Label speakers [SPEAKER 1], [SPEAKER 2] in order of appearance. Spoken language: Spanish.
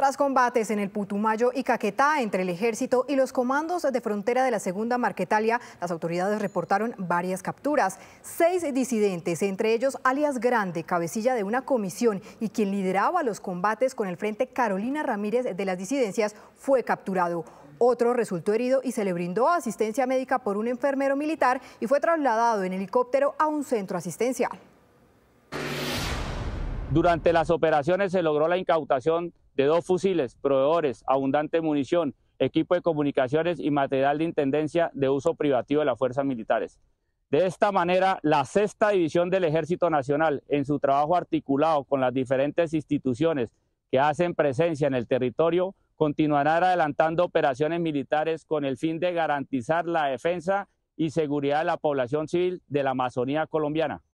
[SPEAKER 1] Tras combates en el Putumayo y Caquetá entre el ejército y los comandos de frontera de la segunda Marquetalia, las autoridades reportaron varias capturas. Seis disidentes, entre ellos alias Grande, cabecilla de una comisión y quien lideraba los combates con el frente Carolina Ramírez de las disidencias, fue capturado. Otro resultó herido y se le brindó asistencia médica por un enfermero militar y fue trasladado en helicóptero a un centro asistencial.
[SPEAKER 2] Durante las operaciones se logró la incautación de dos fusiles, proveedores, abundante munición, equipo de comunicaciones y material de intendencia de uso privativo de las fuerzas militares. De esta manera, la sexta división del Ejército Nacional, en su trabajo articulado con las diferentes instituciones que hacen presencia en el territorio, continuará adelantando operaciones militares con el fin de garantizar la defensa y seguridad de la población civil de la Amazonía colombiana.